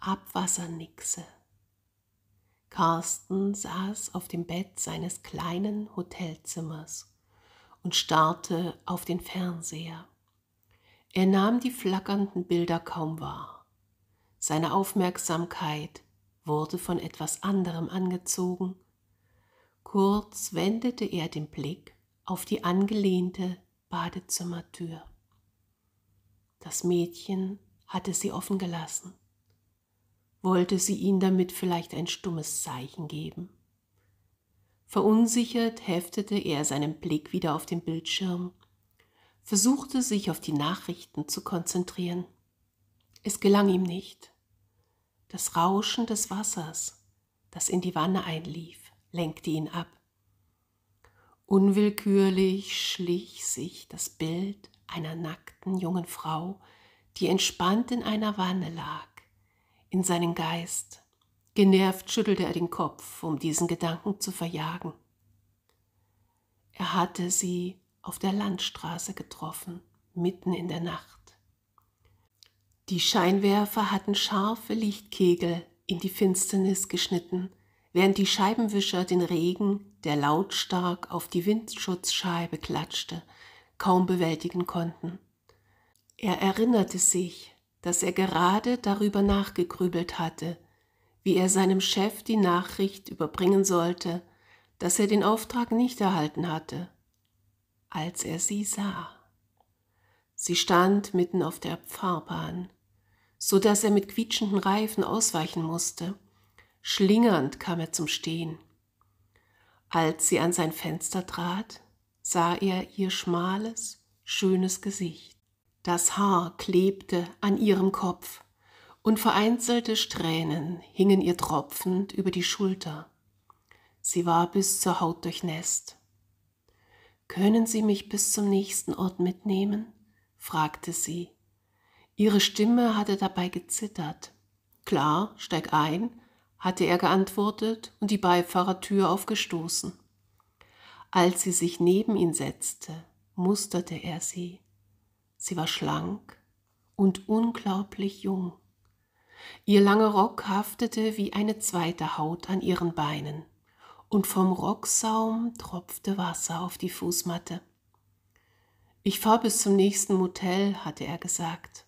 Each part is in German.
Abwassernixe. Carsten saß auf dem Bett seines kleinen Hotelzimmers und starrte auf den Fernseher. Er nahm die flackernden Bilder kaum wahr. Seine Aufmerksamkeit wurde von etwas anderem angezogen. Kurz wendete er den Blick auf die angelehnte Badezimmertür. Das Mädchen hatte sie offen gelassen wollte sie ihm damit vielleicht ein stummes Zeichen geben. Verunsichert heftete er seinen Blick wieder auf den Bildschirm, versuchte sich auf die Nachrichten zu konzentrieren. Es gelang ihm nicht. Das Rauschen des Wassers, das in die Wanne einlief, lenkte ihn ab. Unwillkürlich schlich sich das Bild einer nackten jungen Frau, die entspannt in einer Wanne lag, in seinen Geist. Genervt schüttelte er den Kopf, um diesen Gedanken zu verjagen. Er hatte sie auf der Landstraße getroffen, mitten in der Nacht. Die Scheinwerfer hatten scharfe Lichtkegel in die Finsternis geschnitten, während die Scheibenwischer den Regen, der lautstark auf die Windschutzscheibe klatschte, kaum bewältigen konnten. Er erinnerte sich, dass er gerade darüber nachgegrübelt hatte, wie er seinem Chef die Nachricht überbringen sollte, dass er den Auftrag nicht erhalten hatte, als er sie sah. Sie stand mitten auf der Fahrbahn, so dass er mit quietschenden Reifen ausweichen musste. Schlingernd kam er zum Stehen. Als sie an sein Fenster trat, sah er ihr schmales, schönes Gesicht das Haar klebte an ihrem Kopf, und vereinzelte Strähnen hingen ihr tropfend über die Schulter. Sie war bis zur Haut durchnässt. Können Sie mich bis zum nächsten Ort mitnehmen? fragte sie. Ihre Stimme hatte dabei gezittert. Klar, steig ein, hatte er geantwortet und die Beifahrertür aufgestoßen. Als sie sich neben ihn setzte, musterte er sie. Sie war schlank und unglaublich jung. Ihr langer Rock haftete wie eine zweite Haut an ihren Beinen, und vom Rocksaum tropfte Wasser auf die Fußmatte. Ich fahre bis zum nächsten Motel, hatte er gesagt.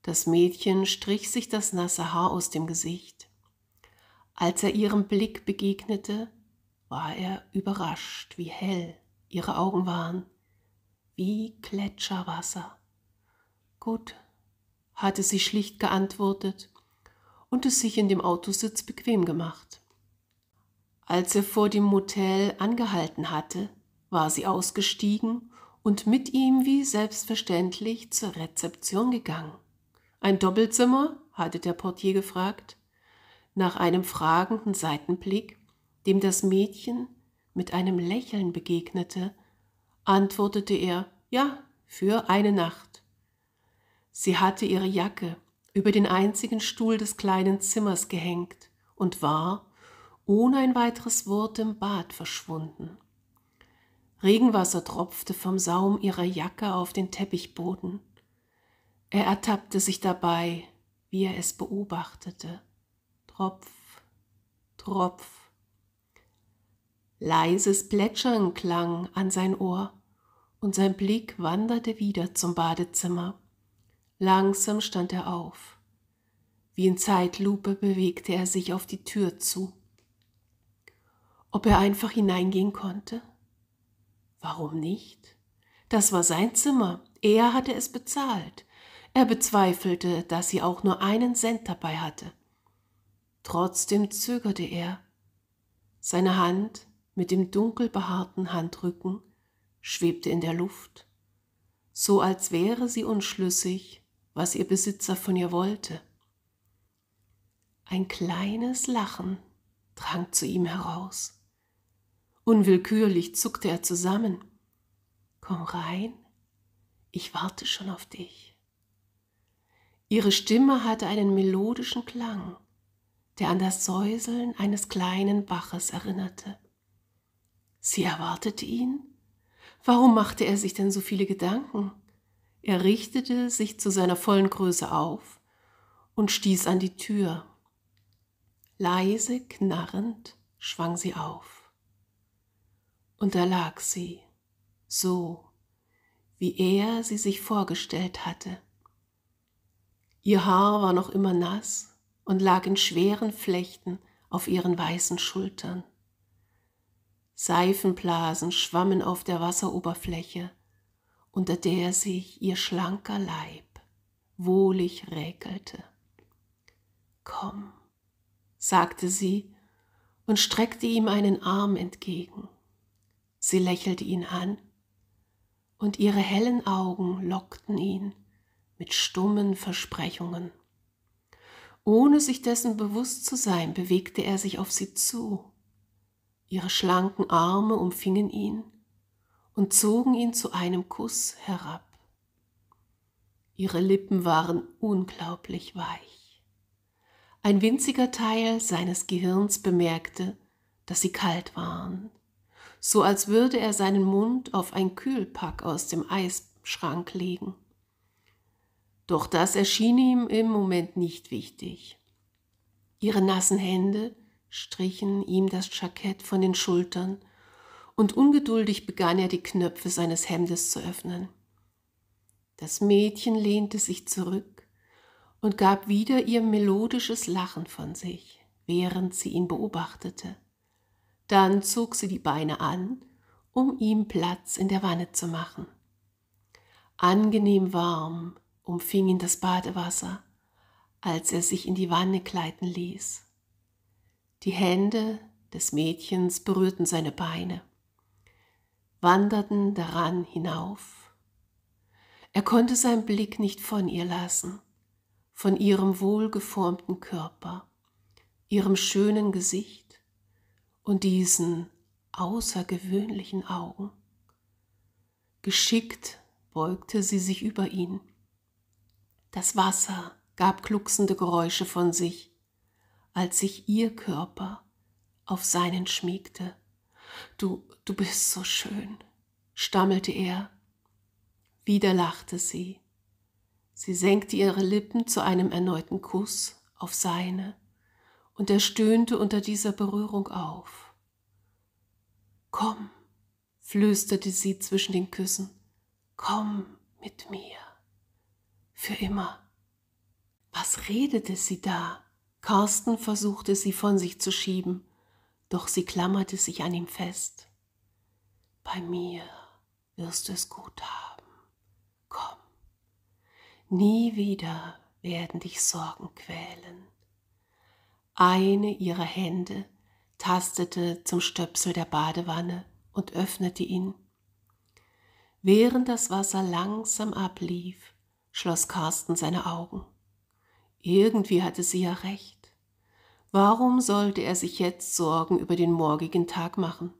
Das Mädchen strich sich das nasse Haar aus dem Gesicht. Als er ihrem Blick begegnete, war er überrascht, wie hell ihre Augen waren wie Gletscherwasser. Gut, hatte sie schlicht geantwortet und es sich in dem Autositz bequem gemacht. Als er vor dem Motel angehalten hatte, war sie ausgestiegen und mit ihm wie selbstverständlich zur Rezeption gegangen. Ein Doppelzimmer? hatte der Portier gefragt, nach einem fragenden Seitenblick, dem das Mädchen mit einem Lächeln begegnete antwortete er, ja, für eine Nacht. Sie hatte ihre Jacke über den einzigen Stuhl des kleinen Zimmers gehängt und war, ohne ein weiteres Wort, im Bad verschwunden. Regenwasser tropfte vom Saum ihrer Jacke auf den Teppichboden. Er ertappte sich dabei, wie er es beobachtete. Tropf, Tropf. Leises Plätschern klang an sein Ohr und sein Blick wanderte wieder zum Badezimmer. Langsam stand er auf. Wie in Zeitlupe bewegte er sich auf die Tür zu. Ob er einfach hineingehen konnte? Warum nicht? Das war sein Zimmer. Er hatte es bezahlt. Er bezweifelte, dass sie auch nur einen Cent dabei hatte. Trotzdem zögerte er. Seine Hand mit dem dunkel behaarten Handrücken schwebte in der Luft, so als wäre sie unschlüssig, was ihr Besitzer von ihr wollte. Ein kleines Lachen drang zu ihm heraus. Unwillkürlich zuckte er zusammen. Komm rein, ich warte schon auf dich. Ihre Stimme hatte einen melodischen Klang, der an das Säuseln eines kleinen Baches erinnerte. Sie erwartete ihn Warum machte er sich denn so viele Gedanken? Er richtete sich zu seiner vollen Größe auf und stieß an die Tür. Leise knarrend schwang sie auf. Und da lag sie, so wie er sie sich vorgestellt hatte. Ihr Haar war noch immer nass und lag in schweren Flechten auf ihren weißen Schultern. Seifenblasen schwammen auf der Wasseroberfläche, unter der sich ihr schlanker Leib wohlig räkelte. Komm, sagte sie und streckte ihm einen Arm entgegen. Sie lächelte ihn an, und ihre hellen Augen lockten ihn mit stummen Versprechungen. Ohne sich dessen bewusst zu sein, bewegte er sich auf sie zu Ihre schlanken Arme umfingen ihn und zogen ihn zu einem Kuss herab. Ihre Lippen waren unglaublich weich. Ein winziger Teil seines Gehirns bemerkte, dass sie kalt waren, so als würde er seinen Mund auf ein Kühlpack aus dem Eisschrank legen. Doch das erschien ihm im Moment nicht wichtig. Ihre nassen Hände strichen ihm das Jackett von den Schultern, und ungeduldig begann er die Knöpfe seines Hemdes zu öffnen. Das Mädchen lehnte sich zurück und gab wieder ihr melodisches Lachen von sich, während sie ihn beobachtete. Dann zog sie die Beine an, um ihm Platz in der Wanne zu machen. Angenehm warm umfing ihn das Badewasser, als er sich in die Wanne gleiten ließ. Die Hände des Mädchens berührten seine Beine, wanderten daran hinauf. Er konnte seinen Blick nicht von ihr lassen, von ihrem wohlgeformten Körper, ihrem schönen Gesicht und diesen außergewöhnlichen Augen. Geschickt beugte sie sich über ihn. Das Wasser gab glucksende Geräusche von sich, als sich ihr Körper auf seinen schmiegte. Du, du bist so schön, stammelte er. Wieder lachte sie. Sie senkte ihre Lippen zu einem erneuten Kuss auf seine, und er stöhnte unter dieser Berührung auf. Komm, flüsterte sie zwischen den Küssen, komm mit mir. Für immer. Was redete sie da? Carsten versuchte sie von sich zu schieben, doch sie klammerte sich an ihm fest. Bei mir wirst du es gut haben. Komm. Nie wieder werden dich Sorgen quälen. Eine ihrer Hände tastete zum Stöpsel der Badewanne und öffnete ihn. Während das Wasser langsam ablief, schloss Carsten seine Augen. Irgendwie hatte sie ja recht. Warum sollte er sich jetzt Sorgen über den morgigen Tag machen?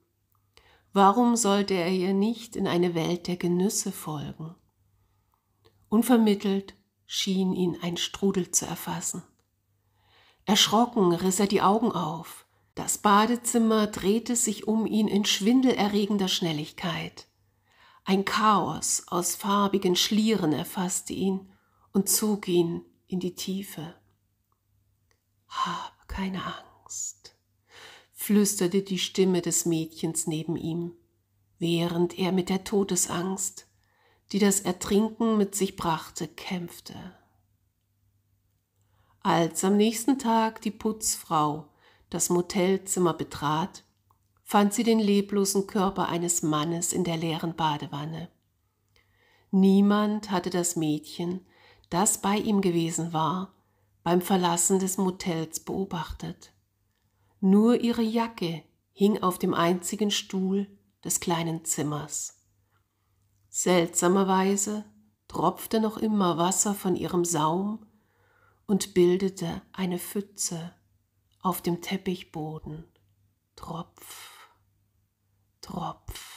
Warum sollte er ihr nicht in eine Welt der Genüsse folgen? Unvermittelt schien ihn ein Strudel zu erfassen. Erschrocken riss er die Augen auf. Das Badezimmer drehte sich um ihn in schwindelerregender Schnelligkeit. Ein Chaos aus farbigen Schlieren erfasste ihn und zog ihn in die Tiefe. Hab keine Angst, flüsterte die Stimme des Mädchens neben ihm, während er mit der Todesangst, die das Ertrinken mit sich brachte, kämpfte. Als am nächsten Tag die Putzfrau das Motelzimmer betrat, fand sie den leblosen Körper eines Mannes in der leeren Badewanne. Niemand hatte das Mädchen, das bei ihm gewesen war, beim Verlassen des Motels beobachtet. Nur ihre Jacke hing auf dem einzigen Stuhl des kleinen Zimmers. Seltsamerweise tropfte noch immer Wasser von ihrem Saum und bildete eine Pfütze auf dem Teppichboden. Tropf, Tropf.